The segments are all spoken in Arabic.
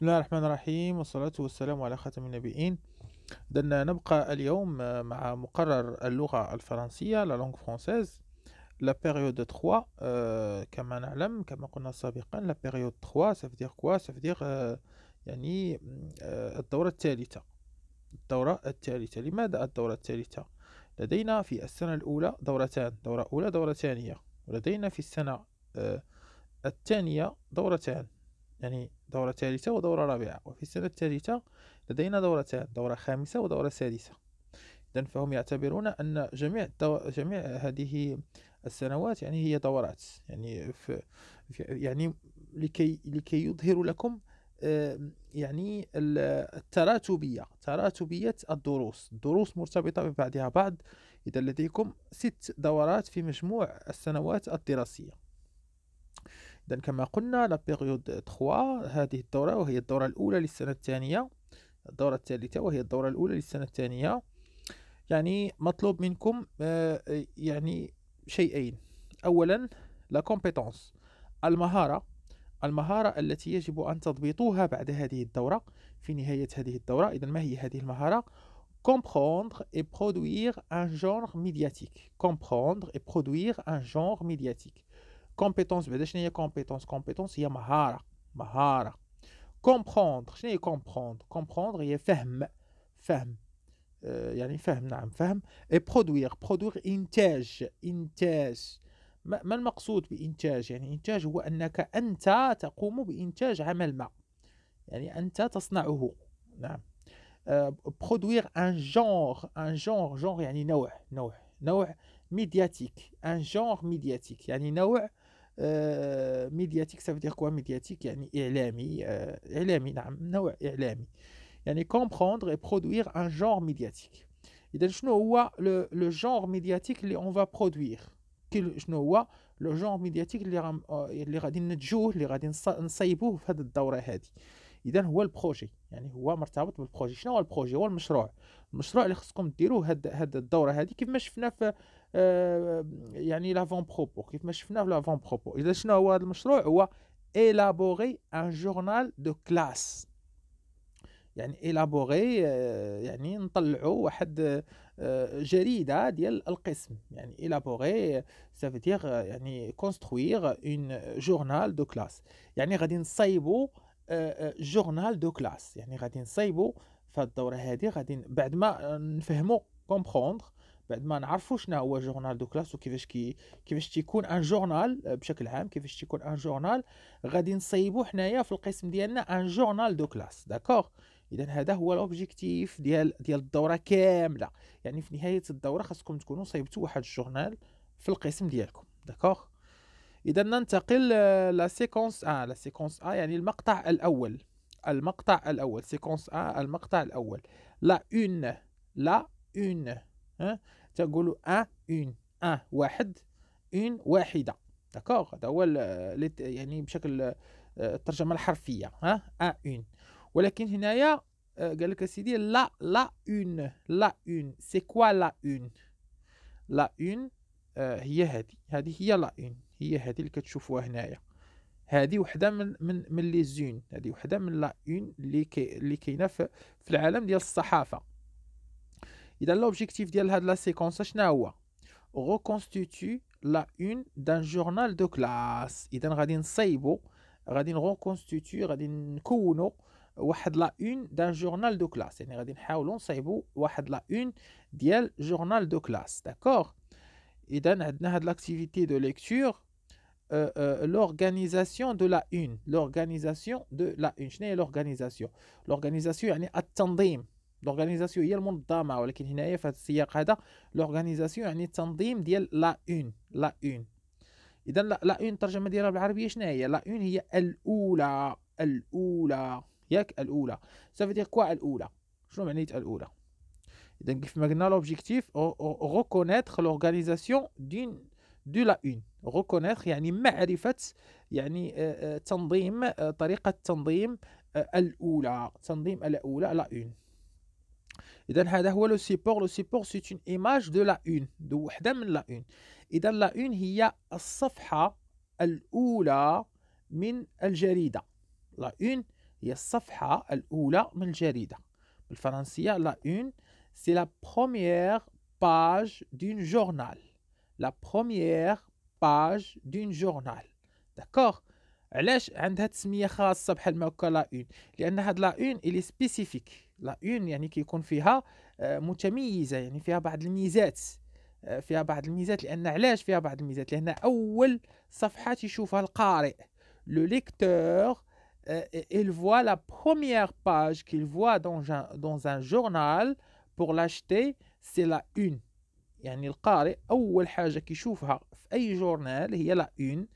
بسم الله الرحمن الرحيم والصلاة والسلام على خاتم النبيين دنا نبقى اليوم مع مقرر اللغة الفرنسية لا لونغ فرونسيز لا بيريود 3 euh, كما نعلم كما قلنا سابقا لا بيريود 3 سا كوا سا فدير يعني euh، الدورة الثالثة الدورة الثالثة لماذا الدورة الثالثة لدينا في السنة الأولى دورتان دورة أولى دورة ثانية ولدينا في السنة آه، الثانية دورتان يعني دورة ثالثة ودورة رابعة وفي السنة الثالثة لدينا دورتان دورة خامسة ودورة سادسة إذا فهم يعتبرون أن جميع دو... جميع هذه السنوات يعني هي دورات يعني في... يعني لكي لكي يظهروا لكم يعني التراتبية تراتبية الدروس الدروس مرتبطة ببعضها بعض إذا لديكم ست دورات في مجموع السنوات الدراسية إذا كما قلنا لا بيريود 3 هذه الدورة وهي الدورة الأولى للسنة الثانية الدورة الثالثة وهي الدورة الأولى للسنة الثانية يعني مطلوب منكم آه، آه، يعني شيئين أولا لا كومبيتونس المهارة المهارة التي يجب أن تضبطوها بعد هذه الدورة في نهاية هذه الدورة إذا ما هي هذه المهارة comprendre et produire un genre médiatique comprendre et produire un genre médiatique كومبيتونس بعدا شنو هي كومبيتونس كومبيتونس هي مهاره مهاره كومبروندر شنو هي كومبروندر كومبروندر هي فهم فهم يعني فهم نعم فهم اي برودوير برودوير انتاج انتاج ما المقصود بانتاج يعني انتاج هو انك انت تقوم بانتاج عمل ما يعني انت تصنعه نعم برودوير ان جونغ ان جونغ جونغ يعني نوع نوع نوع ميدياتيك ان جونغ ميدياتيك يعني نوع آه، ميدياتيك سافو دير كوا ميدياتيك يعني إعلامي آه، إعلامي نعم نوع إعلامي يعني كومبروندر اي produire ان genre ميدياتيك إذا شنو هو لو جونغ ميدياتيك اللي اون فا برودوير شنو هو لو جونغ ميدياتيك اللي آه، اللي غادي نتجوه اللي غادي نصيبوه في هذه الدوره هذه اذا هو البروجي يعني هو مرتبط بالبروجي شنو هو البروجي هو المشروع المشروع اللي خصكم ديروه هاد هاد الدوره هذه ما شفنا في آه، يعني لافون بروبو كيف ما شفنا في لافون بروبو اذا شنو هو هذا المشروع هو élaborer ان جورنال دو كلاس يعني الابوغي آه، يعني نطلعوا واحد آه، جريده ديال القسم يعني الابوغي سا يعني كونستروير اون جورنال دو كلاس يعني غادي نصايبوا جورنال دو كلاس يعني غادي نصايبوا في الدوره هذه غادي بعد ما نفهموا كومبروندر بعد ما نعرفوا شنو هو جورنال دو كلاس وكيفاش كي كيفاش تيكون ان جورنال بشكل عام كيفاش تيكون ان جورنال غادي نصيبوا حنايا في القسم ديالنا ان جورنال دو كلاس داكوغ اذا هذا هو الاوبجيكتيف ديال ديال الدوره كامله يعني في نهايه الدوره خاصكم تكونوا صيبتوا واحد الجورنال في القسم ديالكم داكوغ اذا ننتقل آه، لا سيكونس ا لا سيكونس ا يعني المقطع الاول المقطع الاول سيكونس ا المقطع الاول لا اون لا اون ها تقولوا ان اون ان واحد اون واحده داكوغ هذا هو يعني بشكل آه، الترجمه الحرفيه ها ان اون ولكن هنايا آه، قال لك سيدي لا لا اون لا اون سي كوا لا اون لا آه، اون هي هذه هذه هي لا اون هي هذه اللي كتشوفوها هنايا هذه وحده من من من لي زون هذه وحده من لا اون اللي كي اللي كاينه في العالم ديال الصحافه Il a l'objectif d'y de la séquence. Chnawa reconstitue la une d'un journal de classe. Il donne radin saibo, radin reconstitue radin kouno, la une d'un journal de classe. Il donne radin haoulon saibo, de la une d'yel journal de classe. D'accord. Il donne à de l'activité de lecture, l'organisation de la une, l'organisation de la une, chnai l'organisation, l'organisation année attendrim. لورغانيزاسيون هي المنظمه ولكن هنايا في هذا السياق هذا لورغانيزاسيون يعني التنظيم ديال لا اون لا اون اذا لا لا اون الترجمه ديالها بالعربيه شنو هي لا اون هي الاولى الاولى ياك الاولى سافي دير كوا الاولى شنو معنيت الاولى اذا كيف ما قلنا لوبجيكتيف ريكونيتر لورغانيزاسيون دون دو لا اون ريكونيتر يعني معرفه يعني آه، آه، تنظيم آه، طريقه تنظيم الاولى تنظيم الاولى لا اون اذا هذا هو لو سيبور لو سيبور سي اون ايماج دو لا اون دو وحده من لا اون اذا لا اون هي الصفحه الاولى من الجريده لا اون هي الصفحه الاولى من الجريده بالفرنسيه لا اون سي لا بروميير باج دون جورنال لا بروميير باج دون جورنال داكوغ علاش عندها تسميه خاصه بحال ما هكا لا اون لان هاد لا اون الي سبيسيفيك لا اون يعني كيكون فيها آه، متميزه يعني فيها بعض الميزات آه، فيها بعض الميزات لان علاش فيها بعض الميزات لان اول صفحه تيشوفها القارئ لو ليكتور آه، il voit la première page qu'il voit dans un, dans un journal pour l'acheter c'est la une يعني القارئ اول حاجه كيشوفها في اي جورنال هي لا اون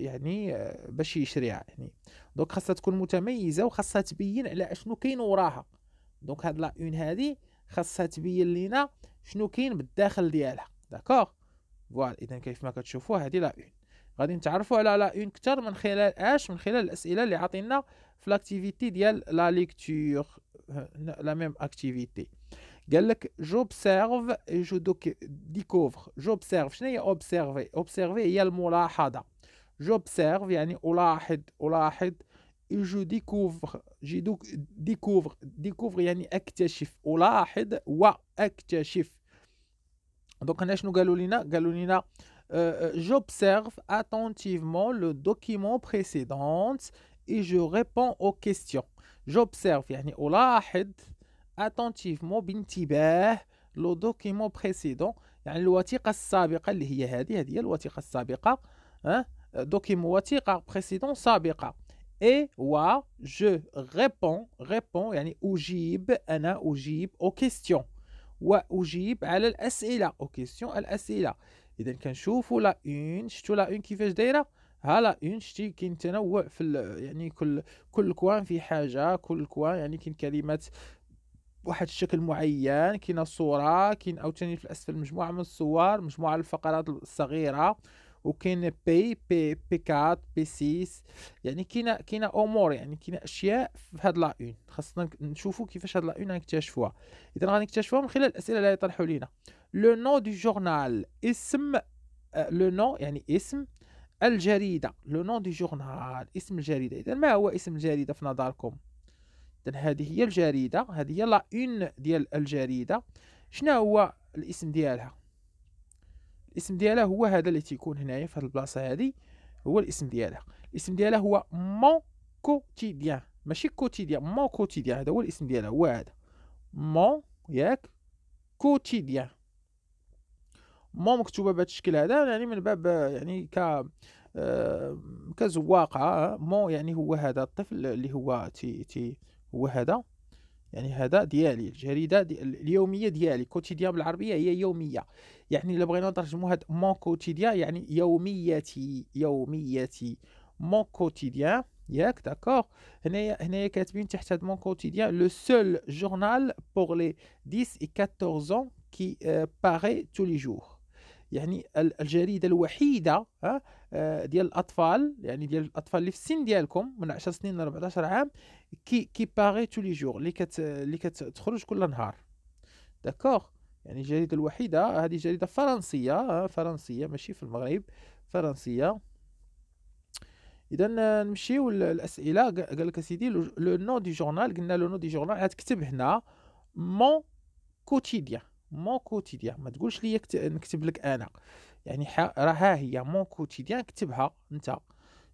يعني باش يشريها يعني دونك خاصها تكون متميزه وخاصها تبين على اشنو كاين وراها دونك هاد لا اون هادي خاصها تبين لينا شنو كاين بالداخل ديالها داكوغ فوال اذا كيف ما كتشوفوا هادي لا اون غادي نتعرفوا على لا اون كثر من خلال اش من خلال الاسئله اللي عطينا في لاكتيفيتي ديال لا ليكتور لا ميم اكتيفيتي قال لك جوبسيرف جو دوك ديكوفر جوبسيرف شنو هي اوبسيرفي اوبسيرفي هي الملاحظه j'observe, yani olahed ulahid, et je découvre, je découvre, découvre يعني ulahid, wa Donc, galolina, j'observe attentivement le document précédent et je réponds aux questions. J'observe, yani ulahid, attentivement le document précédent document وثيقة بريسيدون سابقة اي و جو غيبون غيبون يعني أجيب أنا أجيب كيستيون و وأجيب على الأسئلة او كيستيون الأسئلة إذا كنشوفوا لا اون شفتوا لا اون كيفاش دايرة ها لا اون شتي كاين تنوع في يعني كل كل كوان في حاجة كل كوان يعني كاين كلمات واحد الشكل معين كاين صوره كاين عاوتاني في الاسفل مجموعه من الصور مجموعه الفقرات الصغيره وكاين بي بي بي 4 بي 6 يعني كاينه كاينه امور يعني كاينه اشياء في هاد لا اون خاصنا نشوفوا كيفاش هاد لا اون غنكتشفوها اذا غنكتشفوها من خلال الاسئله اللي يطرحوا لينا لو نو دو جورنال اسم لو نو يعني اسم الجريده لو نو دو جورنال اسم الجريده اذا ما هو اسم الجريده في نظركم اذا هذه هي الجريده هذه هي لا اون ديال الجريده شنو هو الاسم ديالها الاسم ديالها هو هذا اللي تيكون هنايا في هذه البلاصه هذه هو الاسم ديالها الاسم ديالها هو مون كوتيديان ماشي كوتيديان مون كوتيديان هذا هو الاسم ديالها هو هذا مون ياك كوتيديان مون مكتوبه بهذا الشكل هذا يعني من باب يعني ك آه، كزواقه مون آه، يعني هو هذا الطفل اللي هو تي تي هو هذا يعني هذا ديالي الجريده دي اليوميه ديالي كوتيديان بالعربيه هي يوميه يعني الا بغينا نترجموا هاد مون كوتيديان يعني يوميتي يوميتي مون كوتيديان ياك داكوغ هنايا هنايا كاتبين تحت هاد مون كوتيديان لو سول جورنال بوغ لي 10 اي 14 ans كي باغي تو لي جور يعني الجريده الوحيده آه، ديال الاطفال يعني ديال الاطفال اللي في السن ديالكم من 10 سنين ل 14 عام كي كي باغي تولي جور اللي كت اللي كتخرج كل نهار داكوغ يعني الجريده الوحيده هذه جريده فرنسيه آه، فرنسيه ماشي في المغرب فرنسيه اذا نمشيو للاسئله قال لك سيدي لو نو دي جورنال قلنا لو نو دي جورنال تكتب هنا مون كوتيديان مون كوتيديان ما تقولش لي نكتب لك انا يعني راها هي مون كوتيديان كتبها انت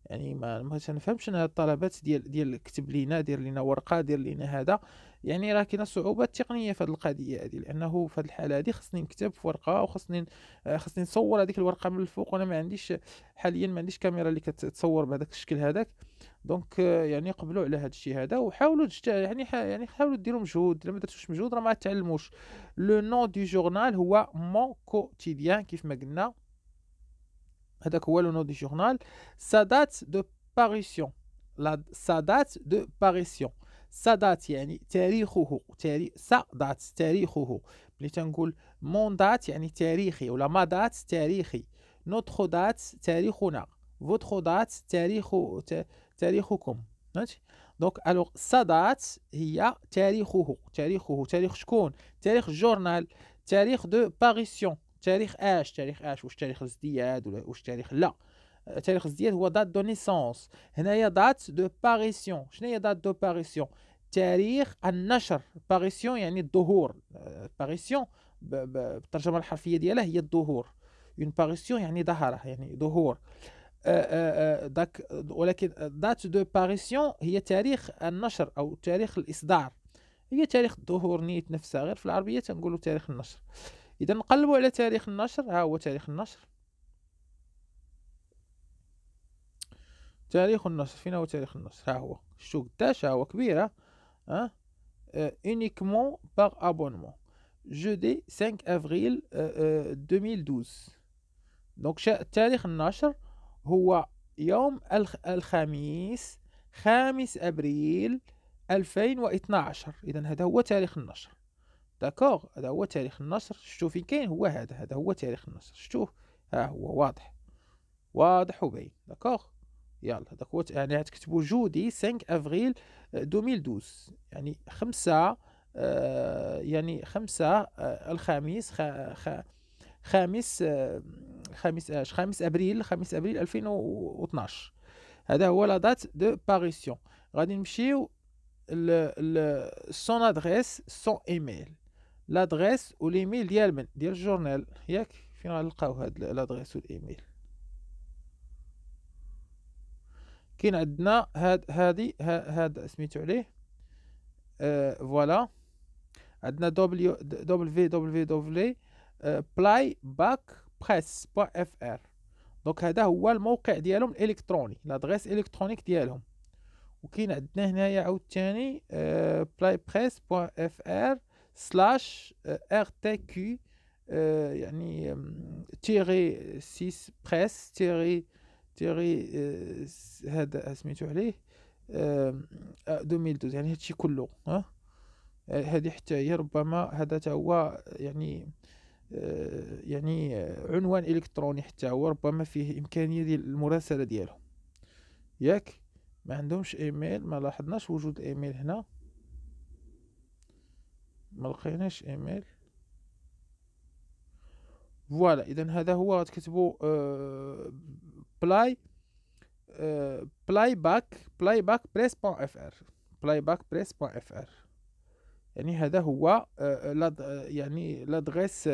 يعني ما ما تنفهمش ان الطلبات ديال ديال كتب لينا دير لينا ورقه دير لينا هذا يعني راه كاينه صعوبات تقنيه في هذه القضيه هذه لانه في هذه الحاله هذه خصني نكتب في ورقه وخصني آه، خصني نصور هذيك الورقه من الفوق وانا ما عنديش حاليا ما عنديش كاميرا اللي كتصور بهذاك الشكل هذاك دونك آه، يعني قبلوا على هذا الشيء هذا وحاولوا يعني يعني حاولوا ديروا مجهود الا ما درتوش مجهود راه ما تعلموش لو نو دو جورنال هو مون كوتيديان كيف ما قلنا هذاك هو لو نو دي جورنال سا دات دو باريسيون لا سا دات دو باريسيون سا دات يعني تاريخه تاريخ سا دات تاريخه ملي تنقول مون دات يعني تاريخي ولا ما دات تاريخي نوتخو دات تاريخنا فوتخو دات تاريخ تاريخكم فهمتي دونك الوغ سا دات هي تاريخه تاريخه تاريخ شكون تاريخ جورنال تاريخ دو باريسيون تاريخ اش تاريخ اش واش تاريخ الازدياد ولا واش تاريخ لا أه، تاريخ الازدياد هو دات دو نيسونس هنايا دات دو باريسيون شنو هي دات دو باريسيون تاريخ النشر باريسيون يعني الظهور أه، باريسيون بالترجمه الحرفيه ديالها هي الظهور اون باريسيون يعني ظهر يعني ظهور أه، داك ولكن دات دو باريسيون هي تاريخ النشر او تاريخ الاصدار هي تاريخ الظهور نيت نفسها غير في العربيه تنقولوا تاريخ النشر اذا نقلبوا على تاريخ النشر ها هو تاريخ النشر تاريخ النشر فين هو تاريخ النشر ها هو شتو قداش ها هو كبيره ها آه، uniquement par ابونمون جودي 5 افريل 2012 دونك تاريخ النشر هو يوم الخميس خامس ابريل 2012 اذا هذا هو تاريخ النشر داكوغ هذا هو تاريخ النصر شتو فين كاين هو هذا هذا هو تاريخ النصر شتو ها هو واضح واضح وباين داكوغ يلا هذاك هو يعني تكتبوا جودي 5 افريل 2012 آه، يعني 5 آه، يعني 5 آه، الخميس خ... خ... خامس خامس اش خامس ابريل خامس ابريل 2012 هذا هو لا دات دو باريسيون غادي نمشيو ل سون ادريس سون ايميل و والايميل ديال من ديال الجورنال ياك فين غنلقاو هاد و والايميل كاين عندنا هاد هادي هاد سميتو عليه آه، فوالا عندنا دبليو دبليو دبليو دبليو بلاي باك بريس با اف ار دونك هذا هو الموقع ديالهم الالكتروني لادريس الكترونيك ديالهم وكاين عندنا هنايا عاوتاني بلاي بريس بوان اف ار سلاش ار تي كي يعني تيري 6 بريس تيري تيري هذا سميتو عليه 2012 يعني هادشي كله ها هذه حتى هي ربما هذا تا هو يعني يعني عنوان الكتروني حتى هو ربما فيه امكانيه ديال المراسله ديالهم ياك ما عندهمش ايميل ما لاحظناش وجود ايميل هنا ما لقيناش ايميل فوالا اذا هذا هو غتكتبوا أه بلاي بلاي باك بلاي باك بريس بون اف ار بلاي باك بريس بون اف ار يعني هذا هو أه لاد آه، يعني لادغيس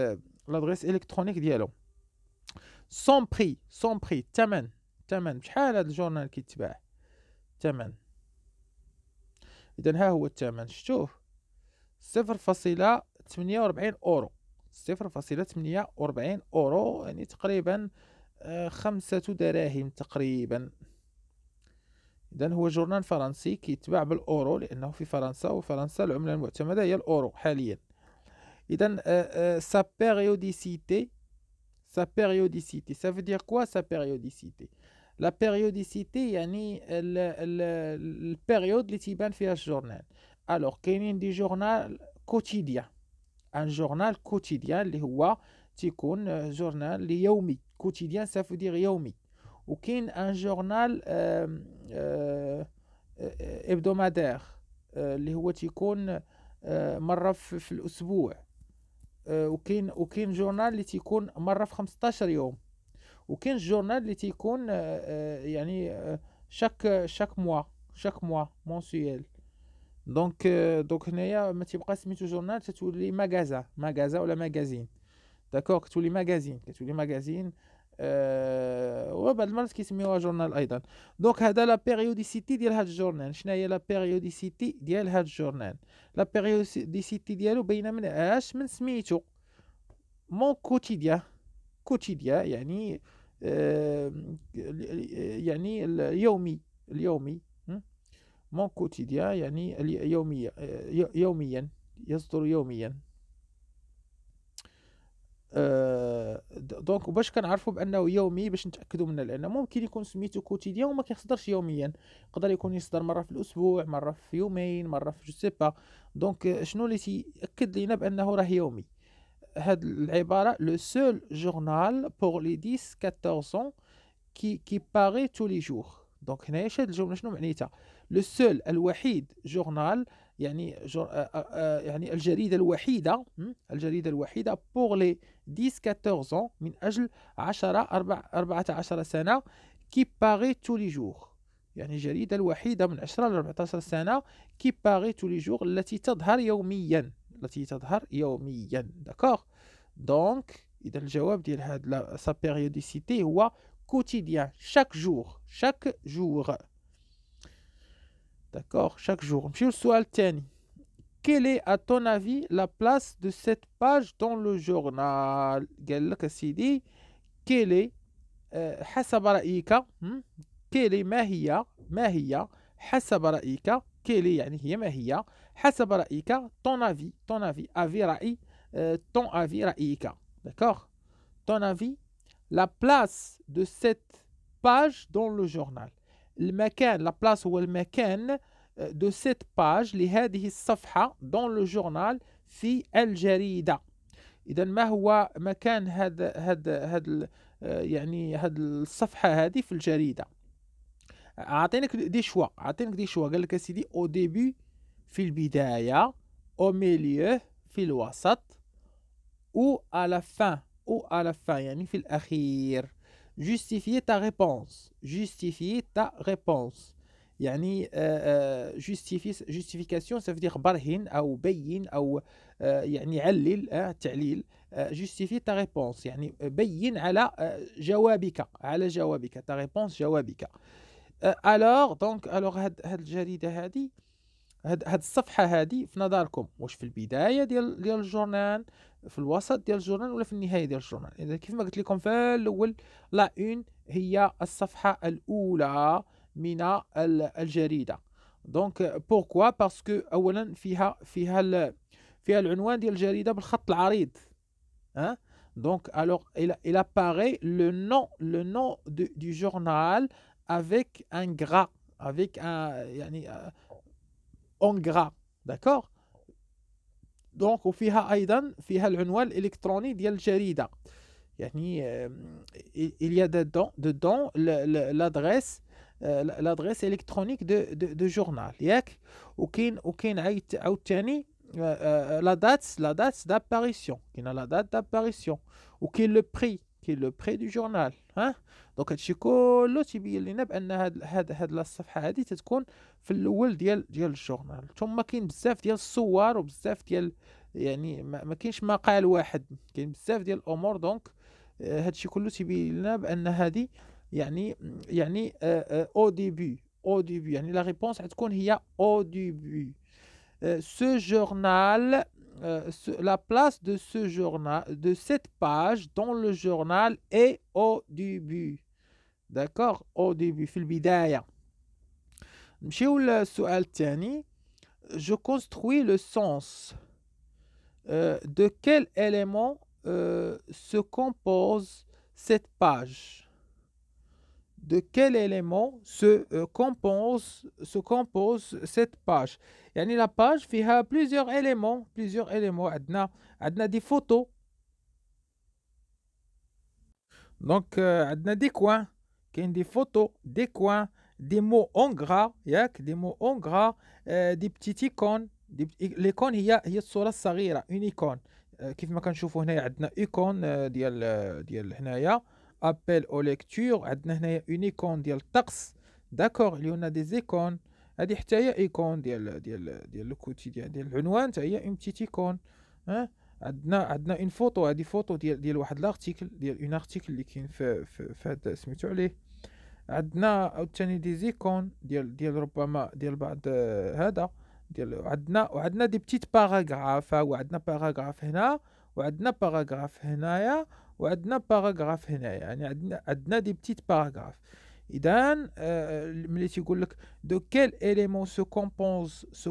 لادغيس الكترونيك ديالو سون بري سون بري الثمن الثمن شحال هذا الجورنال كيتباع الثمن اذا ها هو الثمن شتوه صفر فاصلة تمنية وربعين أورو صفر فاصلة تمنية وربعين أورو يعني تقريبا آه، خمسة دراهم تقريبا إذا هو جورنال فرنسي كيتباع بالأورو لأنه في فرنسا وفرنسا العملة المعتمدة هي الأورو حاليا إذا سا بيريوديسيتي سا بيريوديسيتي سا فيدير كوا سا بيريوديسيتي لا بيريوديسيتي يعني البيريود اللي تيبان فيها الجورنال الوغ كاينين دي جورنال كوتيديان ان جورنال كوتيديان اللي هو تيكون جورنال يومي كوتيديان سافو دير يومي وكاين ان جورنال ابدومادير اللي هو تيكون مره في الاسبوع وكاين وكاين جورنال اللي تيكون مره في 15 يوم وكاين جورنال اللي تيكون يعني شاك شاك موا شاك موا مونسييل دونك دونك هنايا ما تيبقى سميتو جورنال تتولي ماغازا ماغازا ولا ماغازين داكوغ كتولي ماغازين كتولي ماغازين و بعض المرات كيسميوها جورنال ايضا دونك هذا لا بيريوديسيتي ديال هاد الجورنال شنو هي لا بيريوديسيتي ديال هاد الجورنال لا بيريوديسيتي ديالو باينه من اش من سميتو مون كوتيديان كوتيديان يعني يعني اليومي اليومي مون كوتيديا يعني يوميا يوميا يصدر يوميا آه، دونك باش كنعرفوا بانه يومي باش نتاكدوا منه لان ممكن يكون سميتو كوتيديان وما كيصدرش يوميا يقدر يكون يصدر مره في الاسبوع مره في يومين مره في جو سي با دونك شنو اللي تياكد لينا بانه راه يومي هاد العباره لو سول جورنال بور لي 10 14 كي كي باغي تو لي جور دونك هنايا شاد الجمله شنو معنيتها لو سول الوحيد جورنال يعني جور آآ آه، آآ آه، آه، يعني الجريده الوحيده الجريده الوحيده بوغ لي 10 14 من اجل 10 4 14 سنه كي باغي تو لي جور يعني الجريده الوحيدة من 10 ل 14 سنة كي باغي تو لي جور التي تظهر يوميا التي تظهر يوميا داكوغ دونك اذا الجواب ديال هاد لا سا بيريوديسيتي هو quotidien, chaque jour, chaque jour. D'accord, chaque jour. Monsieur Soualtiani, quelle est à ton avis la place de cette page dans le journal Quelle est, euh, hmm? quelle est Mahia, Mahia, quelle est, يعني هي ما هي حسب ton avis ton avis avis رأي euh, ton avis رأيك d'accord ton avis la place de cette page dans le journal المكان la place ou le mécan euh, de cette page لهذه الصفحة dans le journal fi في الجريدة إذا ما هو مكان هذا هذا هذا آه، يعني هذه الصفحة هذه في الجريدة عاطينك دي شوا عاطينك دي شوا قال لك سيدي او ديبي في البداية او ميليو في الوسط او على فان ou à la fin يعني في الأخير justifier ta réponse justifier ta réponse يعني justifier justification ça veut dire برهن أو بين أو يعني علل تعليل justifier ta réponse يعني بين على جوابك على جوابك ta réponse جوابك alors donc alors هاد الجريدة هذه هاد, هاد الصفحه هادي في نظركم واش في البدايه ديال ديال الجورنال في الوسط ديال الجورنال ولا في النهايه ديال الجورنال اذا كيف ما قلت لكم في الاول لا اون هي الصفحه الاولى من الجريده دونك بوركوا باسكو اولا فيها فيها ال فيها العنوان ديال الجريده بالخط العريض ها أه؟ الوغ الى باري لو نو لو نو دو nom de, du journal avec un gras, يعني en gras. D'accord donc وفيها ايضا فيها العنوان الالكتروني ديال الجريده il y a dedans dedans l'adresse euh, l'adresse électronique de de, de journal il y a la date la date d'apparition a la date d'apparition وكاين le prix كاين لو بري دو جورنال ها دونك هادشي كله تيبين لينا بان هاد هاد هاد الصفحه هادي تتكون في الاول ديال ديال الجورنال ثم كاين بزاف ديال الصور وبزاف ديال يعني ما, ما كاينش مقال واحد كاين بزاف ديال الامور دونك آه، هادشي كله تيبين لنا بان هادي يعني يعني او ديبي او ديبي يعني لا ريبونس غتكون هي او ديبي سو جورنال Euh, la place de, ce journal, de cette page dans le journal est au début. D'accord Au début, Je construis le sens. Euh, de quel élément euh, se compose cette page de quel élément se euh, compose, se compose cette page. Yani la page a plusieurs éléments, plusieurs éléments. Adna, adna des photos. Donc euh, adna des coins, a des photos, des coins, des mots en gras, yak, des mots en gras, euh, des petites icônes. L'icône هي هي الصورة الصغيرة une icône كيف ما كنشوفوا هنايا عندنا ايكون ديال ديال هنايا ابل او ليكتور عندنا هنايا اون ايكون ديال الطقس داكور اللي هنا دي زيكون هادي حتى هي ايكون ديال ديال ديال الكوتيديان ديال ديال العنوان حتى هي اون بتيت ايكون ها عندنا عندنا اون فوتو هادي فوتو ديال ديال واحد لارتيكل ديال اون ارتيكل اللي كاين في في, في هذا سميتو عليه عندنا عاوتاني دي زيكون ديال ديال ربما ديال بعض هذا ديال عندنا وعندنا دي بتيت باراغراف وعندنا باراغراف هنا وعندنا باراغراف هنايا ou adna paragraphe hein a adna des petits paragraphes et dan de quel élément se compose se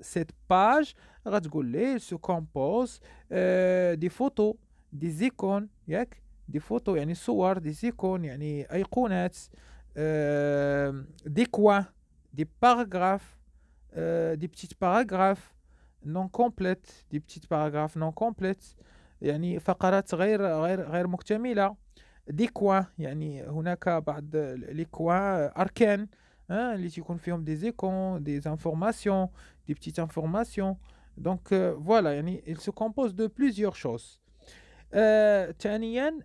cette page radgoulle se compose des photos des icônes des photos y a des icônes y icônes des quoi des paragraphes des petits paragraphes non complètes des petits paragraphes non complètes il y a des coins, il y a des coins, des informations, des petites informations. Donc euh, voilà, il se compose de plusieurs choses. Euh,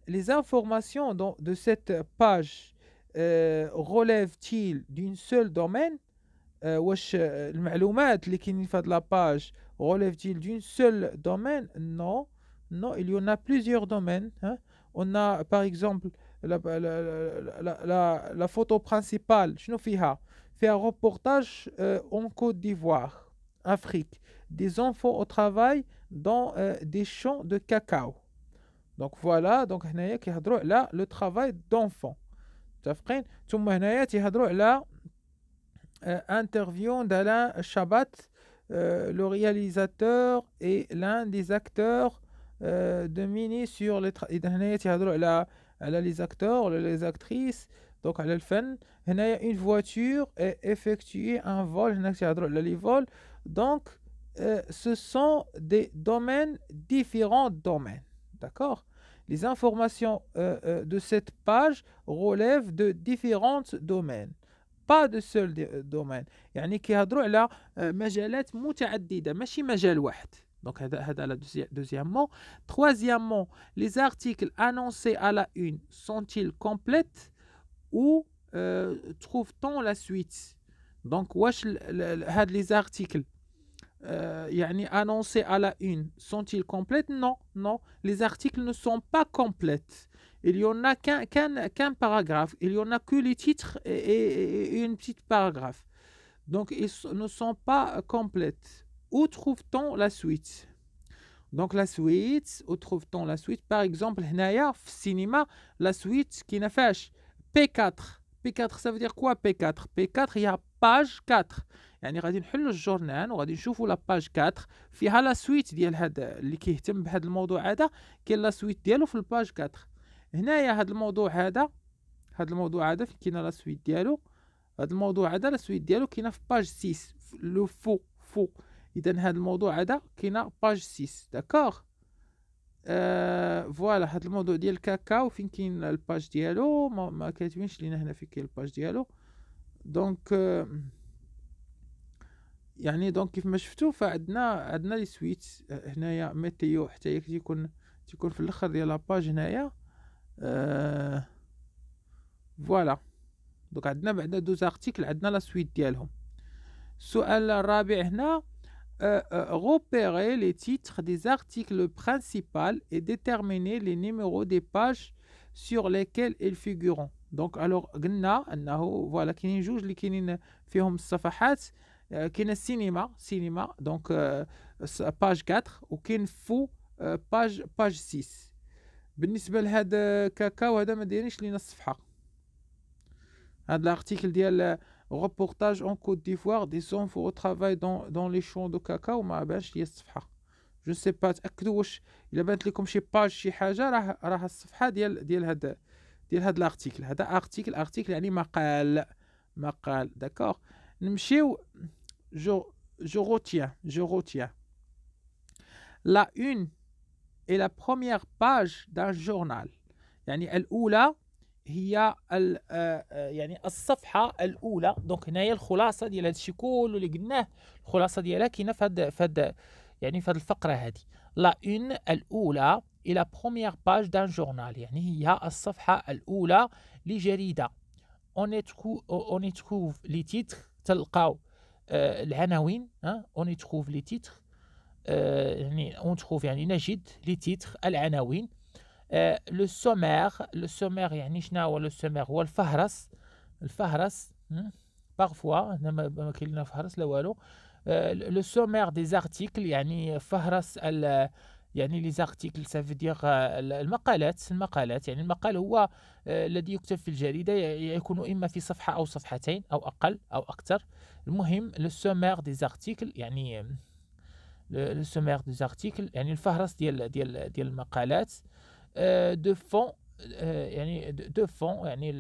les informations de cette page euh, relèvent-elles d'un seul domaine Les informations de la page relèvent-elles d'un seul domaine Non. Non, il y en a plusieurs domaines. Hein. On a par exemple la, la, la, la, photo principale, Chinofiha. fait un reportage euh, en Côte d'Ivoire, Afrique, des enfants au travail dans euh, des champs de cacao. Donc voilà, donc là, le travail d'enfants. interview d'Alain Chabat, le réalisateur et l'un des acteurs euh, de mini sur les les acteurs les actrices donc à y a une voiture et effectuer un vol donc euh, ce sont des domaines différents domaines d'accord les informations euh, de cette page relèvent de différents domaines pas de seuls دومين يعني كيهضروا على مجالات متعدده ماشي مجال واحد donc, deuxièmement. Troisièmement, les articles annoncés à la une sont-ils complètes ou euh, trouve-t-on la suite Donc, les articles euh, annoncés à la une sont-ils complètes Non, non. Les articles ne sont pas complètes. Il y en a qu'un qu'un paragraphe. Il y en a que les titres et une petite paragraphe. Donc, ils ne sont pas euh, complètes. Où trouve-t-on la suite donc la suite, où trouve-t-on la suite Par exemple, هنايا في cinéma, la suite qui n'a fait P4. P4 ça veut dire quoi P4 P4 il y a page 4. يعني غادي نحلوا الجورنال وغادي نشوفوا لا باج 4 فيها لا سويت ديال هذا اللي كيهتم بهذا الموضوع هذا كاين لا سويت ديالو في page 4 هنايا هذا الموضوع هذا هذا الموضوع هذا في كاين لا سويت ديالو هذا الموضوع هذا لا سويت ديالو كاينه في باج 6 لو فو فو اذا هذا الموضوع هذا كاين باج 6 داكوغ آه، فوالا هاد الموضوع ديال الكاكاو فين كاين الباج ديالو ما, ما كاتبينش لينا هنا فين كاين الباج ديالو دونك آه، يعني دونك كيف ما شفتوا فعندنا عندنا لي سويت آه، هنايا ميتيو حتى هي تيكون تيكون في الاخر ديال لاباج هنايا آه فوالا دونك عندنا بعدا دوز زارتيكل عندنا لا سويت ديالهم السؤال الرابع هنا Euh, euh, repérer les titres des articles principaux et déterminer les numéros des pages sur lesquelles ils figurent. Donc, alors, voilà, qui juge, qui fihom euh, qui cinéma, cinéma, donc page 4, ou qui fou page page 6. بالنسبة لهذا كاكاو هذا ما دايرينش لينا هذا ديال Reportage en Côte d'Ivoire des enfants au travail dans, les champs de cacao. Je ne sais pas. Il a maintenu comme chez page chez Haja, la Safha, il a l'article. Il a l'article, article il a l'article. D'accord je, je retiens, je retiens. La une est la première page d'un journal. Yani, a ou là, هي آه، آه، يعني الصفحه الاولى دونك هنايا الخلاصه ديال الشيء كله اللي قلناه الخلاصه ديالها كاينه في هاد في هاد يعني في هاد الفقره هادي لا اون الاولى الى بروميير باج دان جورنال يعني هي الصفحه الاولى لجريده اون تروف لي تيتر تلقاو آه، العناوين اون تروف لي تيتر يعني اون تروف يعني نجد لي تيتر العناوين آه، لو سومير لو سومير يعني شنو هو لو سومير هو الفهرس الفهرس بارفوا ما كاين لنا فهرس لا والو آه، لو سومير دي زارتيكل يعني فهرس ال يعني لي زارتيكل سا دير المقالات المقالات يعني المقال هو آه، الذي يكتب في الجريده يكون اما في صفحه او صفحتين او اقل او اكثر المهم لو سومير دي زارتيكل يعني لو سومير دي زارتيكل يعني الفهرس ديال ديال ديال المقالات آه، آه، يعني دو فون يعني دو فون يعني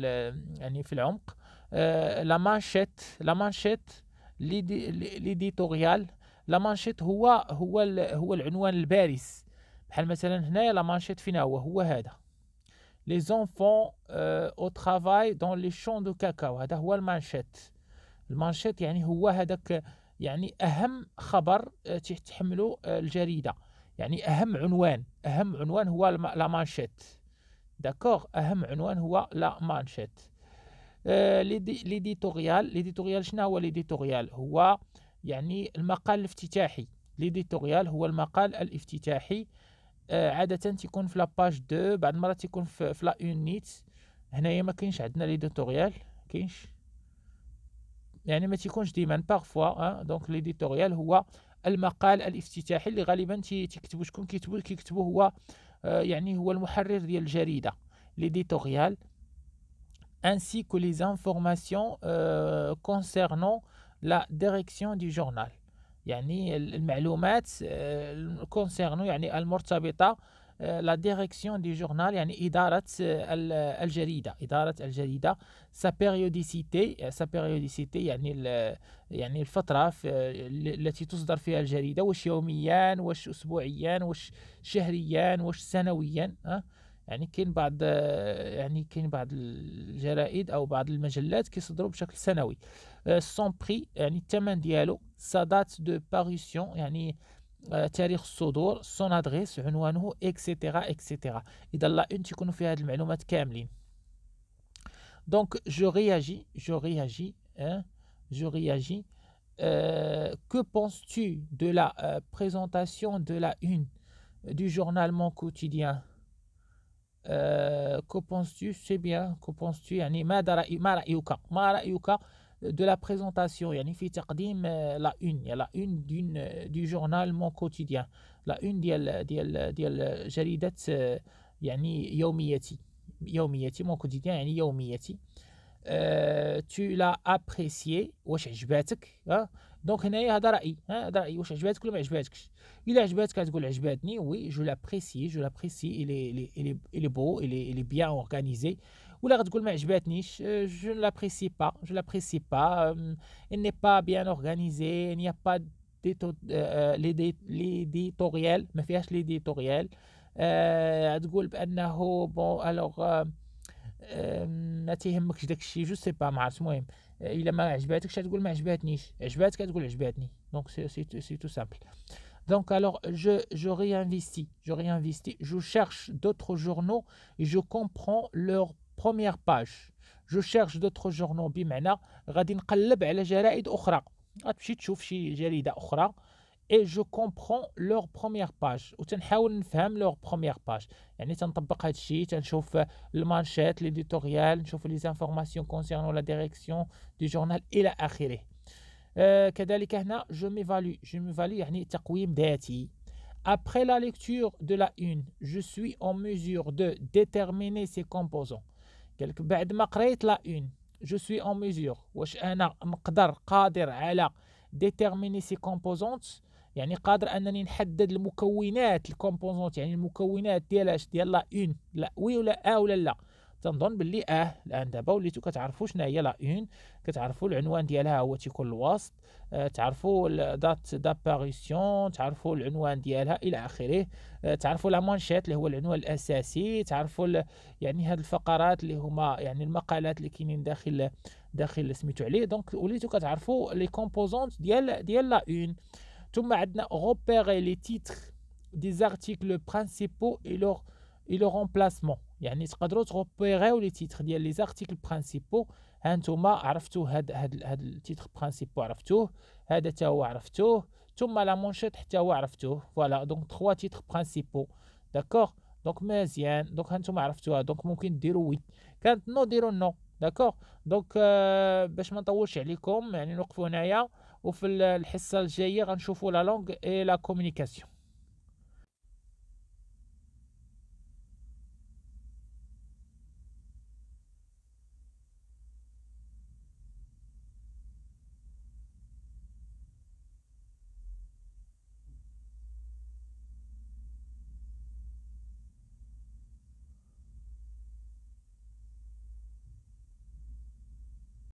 يعني في العمق آه، لا مانشيت لا مانشيت ليديتوريال لا مانشيت هو هو هو العنوان البارز بحال مثلا هنايا لا مانشيت فينا هو هو هذا لي زونفون او ترافاي دون لي شون دو كاكاو هذا هو المانشيت المانشيت يعني هو هذاك يعني اهم خبر تحمله الجريده يعني أهم عنوان أهم عنوان هو لا مانشيت داكوغ أهم عنوان هو لا مانشيت آه، ليديتوريال ليديتوريال شنو هو ليديتوريال هو يعني المقال الافتتاحي ليديتوريال هو المقال الافتتاحي آه، عادة تيكون في لاباج دو بعض المرات تيكون في, لا لا نيت هنايا ما كاينش عندنا ليديتوريال كاينش يعني ما تيكونش ديما بارفوا دونك ليديتوريال هو المقال الافتتاحي اللي غالبا تيكتبو شكون كيكتبو كيكتبو هو آه، يعني هو المحرر ديال الجريده ليديتوريال ainsi que les informations euh, concernant la direction du journal يعني المعلومات كونسيرنون آه، يعني المرتبطه لا ديريكسيون دي جورنال يعني اداره آه، آه، الجريده اداره الجريده سا بيريوديسيتي سا بيريوديسيتي يعني آه، يعني الفتره التي تصدر فيها الجريده واش يوميا واش اسبوعيا واش شهريا واش سنويا ها؟ يعني كاين بعض يعني كاين بعض الجرائد او بعض المجلات كيصدروا بشكل سنوي سون بري يعني الثمن ديالو سا دات دو باريسيون يعني تاريخ الصدور سون ادريس عنوانه réagis Je réagis je réagis hein، euh، que penses-tu de la euh, présentation de la une du journal Mon Quotidien euh, Que penses-tu C'est bien. Que penses-tu يعني de la présentation. Il y a la une, euh, du journal Mon Quotidien, la une de euh, la euh, Mon Quotidien, tu l'as apprécié, je hein. il دونك هنايا hein. est il est ou alors, tu dis, je ne l'apprécie pas, je ne l'apprécie pas, il n'est pas bien organisé, il n'y a pas d'éditorial, il n'y a pas d'éditorial. Tu dis, bon, alors, je ne sais pas, je ne sais pas, je il sais pas, je ne dis que je ne sais pas, je ne sais pas, je ne sais pas. Donc, c'est tout simple. Donc, alors, je réinvestis, je réinvestis, je cherche d'autres journaux et je comprends leur Page, je cherche d'autres journaux. Bimana, Radin, à l'abelle, j'ai l'aide au crabe. À petit, chauffe chez Jérida et je comprends leur première page. Outen hauen femme leur première page. À Nitan Tabakat Chit, le manchette, l'éditorial, chauffe les informations concernant la direction du journal. et la accès. Qu'à Dali, je m'évalue. Je me value à Nitakouim d'Ati. Après la lecture de la une, je suis en mesure de déterminer ses composants. قال لك بعد ما قريت لا اون جو سوي اون ميزور واش انا مقدر قادر على ديتيرميني سي كومبوزونت يعني قادر انني نحدد المكونات الكومبوزونت يعني المكونات ديال اش ديال لا اون لا وي ولا ا ولا لا تنظن باللي اه الان دابا وليتو كتعرفوا شنو هي لا اون كتعرفوا العنوان ديالها هو تيكون الوسط آه تعرفوا دات داباريسيون تعرفوا العنوان ديالها الى اخره آه تعرفوا لا مانشيت اللي هو العنوان الاساسي تعرفوا يعني هاد الفقرات اللي هما يعني المقالات اللي كاينين داخل داخل سميتو عليه دونك وليتو كتعرفوا لي كومبوزونت ديال ديال لا اون ثم عندنا روبيري لي تيتر دي زارتيكل برينسيبو اي لو اي leur emplacement. يعني تقدروا تغوبيغيو لي تيتخ ديال لي زارتيكل برانسيبو ها نتوما عرفتو هاد هاد هاد التيتر برانسيبو عرفتوه هذا تا هو عرفتوه ثم لا مونشيت حتى هو عرفتوه فوالا دونك تخوا تيتخ برانسيبو داكوغ دونك مزيان دونك ها نتوما عرفتوها دونك ممكن ديروا وي كانت نو ديروا نو داكوغ دونك آه باش ما نطولش عليكم يعني نوقفوا هنايا وفي الحصه الجايه غنشوفوا لا لونغ اي لا كومونيكاسيون